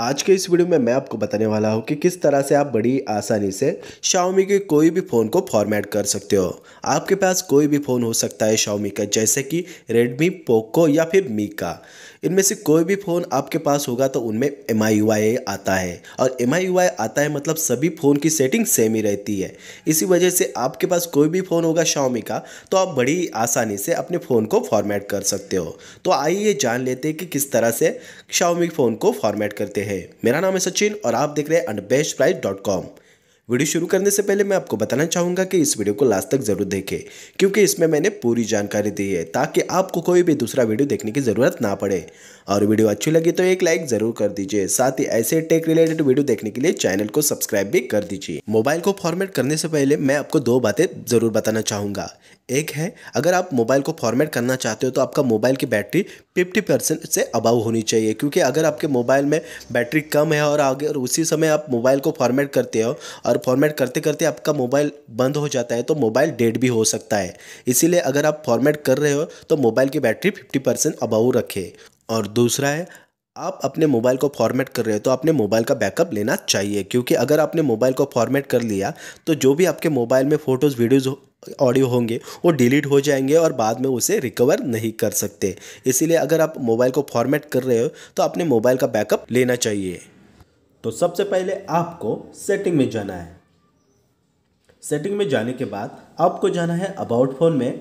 आज के इस वीडियो में मैं आपको बताने वाला हूँ कि किस तरह से आप बड़ी आसानी से शाओमी के कोई भी फ़ोन को फॉर्मेट कर सकते हो आपके पास कोई भी फ़ोन हो सकता है शाओमी का जैसे कि रेडमी पोको या फिर मी का इनमें से कोई भी फ़ोन आपके पास होगा तो उनमें एम आता है और एम आता है मतलब सभी फ़ोन की सेटिंग सेम ही रहती है इसी वजह से आपके पास कोई भी फ़ोन होगा शाओमी का तो आप बड़ी आसानी से अपने फ़ोन को फॉर्मेट कर सकते हो तो आइए जान लेते हैं कि किस तरह से शाओमी फ़ोन को फॉर्मेट करते हैं मेरा नाम है सचिन और आप देख रहे हैं Best Price dot com video शुरू करने से पहले मैं आपको बताना चाहूंगा कि इस वीडियो को लास्ट तक जरूर देखें क्योंकि इसमें मैंने पूरी जानकारी दी है ताकि आपको कोई भी दूसरा वीडियो देखने की ज़रूरत ना पड़े और वीडियो अच्छी लगी तो एक लाइक ज़रूर कर दीजिए साथ ही ऐसे टेक रिलेटेड वीडियो देखने के लिए चैनल को सब्सक्राइब भी कर दीजिए मोबाइल को फॉर्मेट करने से पहले मैं आपको दो बातें ज़रूर बताना चाहूंगा एक है अगर आप मोबाइल को फॉर्मेट करना चाहते हो तो आपका मोबाइल की बैटरी फिफ्टी परसेंट से अबाव होनी चाहिए क्योंकि अगर आपके मोबाइल में बैटरी कम है और और उसी समय आप मोबाइल को फॉर्मेट करते हो और फॉर्मेट करते करते आपका मोबाइल बंद हो जाता है तो मोबाइल डेड भी हो सकता है इसीलिए अगर आप फॉर्मेट कर रहे हो तो मोबाइल की बैटरी फिफ्टी परसेंट अबाव रखें और दूसरा है आप अपने मोबाइल को फॉर्मेट कर रहे हो तो अपने मोबाइल का बैकअप लेना चाहिए क्योंकि अगर आपने मोबाइल को फॉर्मेट कर लिया तो जो भी आपके मोबाइल में फ़ोटोज़ वीडियोज़ ऑडियो होंगे वो डिलीट हो जाएंगे और बाद में उसे रिकवर नहीं कर सकते इसीलिए अगर आप मोबाइल को फॉर्मेट कर रहे हो तो अपने मोबाइल का बैकअप लेना चाहिए तो सबसे पहले आपको सेटिंग में जाना है सेटिंग में जाने के बाद आपको जाना है अबाउट फ़ोन में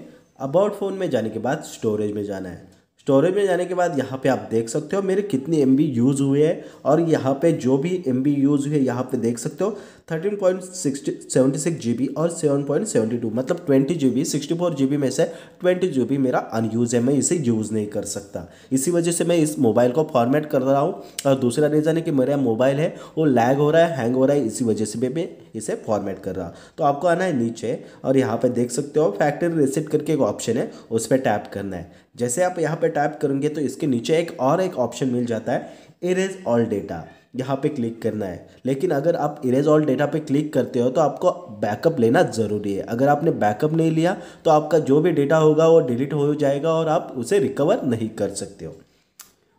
अबाउट फ़ोन में जाने के बाद स्टोरेज में जाना है स्टोरेज में जाने के बाद यहाँ पे आप देख सकते हो मेरे कितनी एम यूज़ हुए हैं और यहाँ पे जो भी एम यूज़ हुई है यहाँ पे देख सकते हो thirteen point sixty seventy six G B और सेवन पॉइंट सेवेंटी टू मतलब twenty G B sixty four G B में से ट्वेंटी जी बी मेरा अनयूज़ है मैं इसे यूज़ नहीं कर सकता इसी वजह से मैं इस मोबाइल को फॉर्मेट कर रहा हूँ और दूसरा रीज़न है कि मेरा मोबाइल है वो लैग हो रहा है हैंग हो रहा है इसी वजह से भी मैं इसे फॉर्मेट कर रहा हूँ तो आपको आना है नीचे और यहाँ पर देख सकते हो फैक्ट्री रिसेट करके एक ऑप्शन है उस पर टैप करना है जैसे आप यहाँ पर टाइप करेंगे तो इसके नीचे एक और एक ऑप्शन मिल जाता है इरेज ऑल डेटा यहाँ पे क्लिक करना है लेकिन अगर आप इरेज ऑल डेटा पे क्लिक करते हो तो आपको बैकअप लेना ज़रूरी है अगर आपने बैकअप नहीं लिया तो आपका जो भी डेटा होगा वो डिलीट हो जाएगा और आप उसे रिकवर नहीं कर सकते हो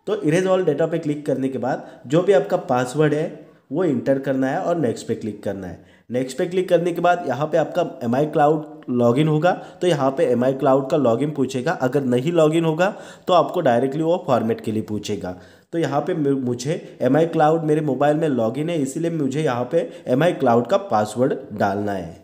तो इरेज ऑल डेटा पे क्लिक करने के बाद जो भी आपका पासवर्ड है वो इंटर करना है और नेक्स्ट पे क्लिक करना है नेक्स्ट पे क्लिक करने के बाद यहाँ पे आपका एम आई क्लाउड लॉगिन होगा तो यहाँ पे एम आई क्लाउड का लॉगिन पूछेगा अगर नहीं लॉगिन होगा तो आपको डायरेक्टली वो फॉर्मेट के लिए पूछेगा तो यहाँ पे मुझे एम आई क्लाउड मेरे मोबाइल में लॉगिन है इसीलिए मुझे यहाँ पे एम आई क्लाउड का पासवर्ड डालना है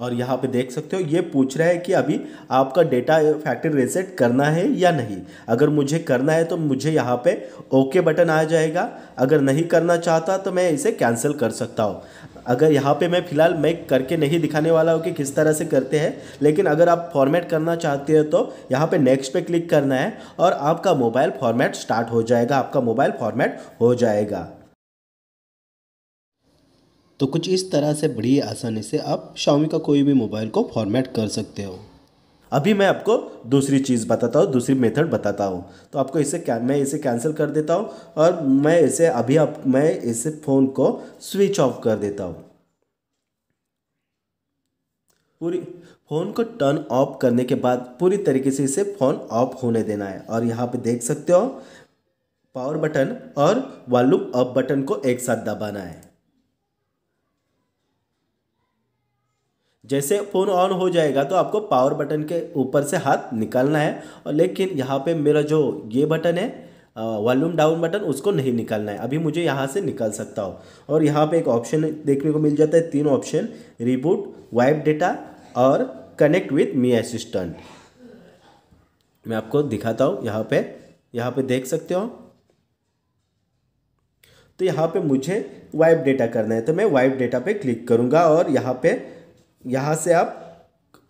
और यहाँ पे देख सकते हो ये पूछ रहा है कि अभी आपका डेटा फैक्ट्री रिसेट करना है या नहीं अगर मुझे करना है तो मुझे यहाँ पे ओके बटन आ जाएगा अगर नहीं करना चाहता तो मैं इसे कैंसिल कर सकता हूँ अगर यहाँ पे मैं फ़िलहाल मैं करके नहीं दिखाने वाला हूँ कि किस तरह से करते हैं लेकिन अगर आप फॉर्मेट करना चाहते हो तो यहाँ पे नेक्स्ट पे क्लिक करना है और आपका मोबाइल फॉर्मेट स्टार्ट हो जाएगा आपका मोबाइल फॉर्मेट हो जाएगा तो कुछ इस तरह से बड़ी आसानी से आप शाओमी का कोई भी मोबाइल को फॉर्मेट कर सकते हो अभी मैं आपको दूसरी चीज़ बताता हूँ दूसरी मेथड बताता हूँ तो आपको इसे क्या मैं इसे कैंसिल कर देता हूँ और मैं इसे अभी आप मैं इसे फ़ोन को स्विच ऑफ कर देता हूँ पूरी फ़ोन को टर्न ऑफ करने के बाद पूरी तरीके से इसे फ़ोन ऑफ होने देना है और यहाँ पे देख सकते हो पावर बटन और वॉल्यूम अप बटन को एक साथ दबाना है जैसे फ़ोन ऑन हो जाएगा तो आपको पावर बटन के ऊपर से हाथ निकालना है और लेकिन यहाँ पे मेरा जो ये बटन है वॉल्यूम डाउन बटन उसको नहीं निकालना है अभी मुझे यहाँ से निकाल सकता हूँ और यहाँ पे एक ऑप्शन देखने को मिल जाता है तीन ऑप्शन रिबूट वाइप डेटा और कनेक्ट विथ मी असिस्टेंट मैं आपको दिखाता हूँ यहाँ पे यहाँ पे देख सकते हो तो यहाँ पर मुझे वाइप डेटा करना है तो मैं वाइप डेटा पे क्लिक करूँगा और यहाँ पे यहाँ से आप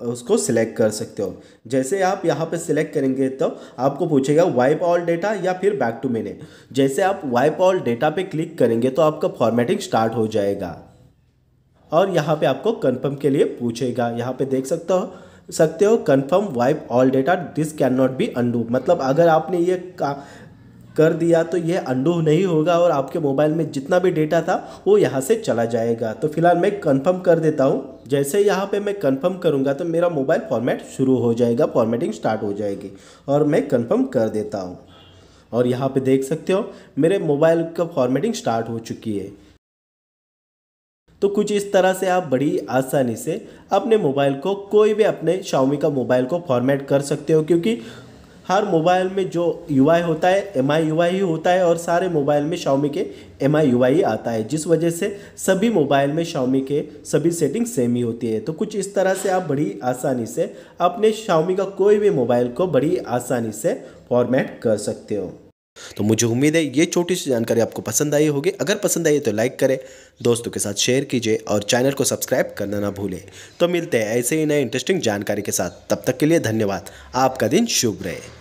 उसको सिलेक्ट कर सकते हो जैसे आप यहाँ पे सिलेक्ट करेंगे तो आपको पूछेगा वाइप ऑल डेटा या फिर बैक टू मेने जैसे आप वाइप ऑल डेटा पे क्लिक करेंगे तो आपका फॉर्मेटिंग स्टार्ट हो जाएगा और यहाँ पे आपको कंफर्म के लिए पूछेगा यहाँ पे देख सकते हो सकते हो confirm wipe all data this can not be undo मतलब अगर आपने ये का कर दिया तो यह अंडू नहीं होगा और आपके मोबाइल में जितना भी डेटा था वो यहाँ से चला जाएगा तो फिलहाल मैं कंफर्म कर देता हूँ जैसे यहाँ पे मैं कंफर्म करूँगा तो मेरा मोबाइल फॉर्मेट शुरू हो जाएगा फॉर्मेटिंग स्टार्ट हो जाएगी और मैं कन्फर्म कर देता हूँ और यहाँ पे देख सकते हो मेरे मोबाइल का फॉर्मेटिंग स्टार्ट हो चुकी है तो कुछ इस तरह से आप बड़ी आसानी से अपने मोबाइल को कोई भी अपने शाओमी का मोबाइल को फॉर्मेट कर सकते हो क्योंकि हर मोबाइल में जो यू होता है एम आई ही होता है और सारे मोबाइल में शाओमी के एम आई ही आता है जिस वजह से सभी मोबाइल में शाओमी के सभी सेटिंग सेम ही होती है तो कुछ इस तरह से आप बड़ी आसानी से अपने शाओमी का कोई भी मोबाइल को बड़ी आसानी से फॉर्मेट कर सकते हो तो मुझे उम्मीद है ये छोटी सी जानकारी आपको पसंद आई होगी अगर पसंद आई तो लाइक करें दोस्तों के साथ शेयर कीजिए और चैनल को सब्सक्राइब करना ना भूलें तो मिलते हैं ऐसे ही नए इंटरेस्टिंग जानकारी के साथ तब तक के लिए धन्यवाद आपका दिन शुभ रहे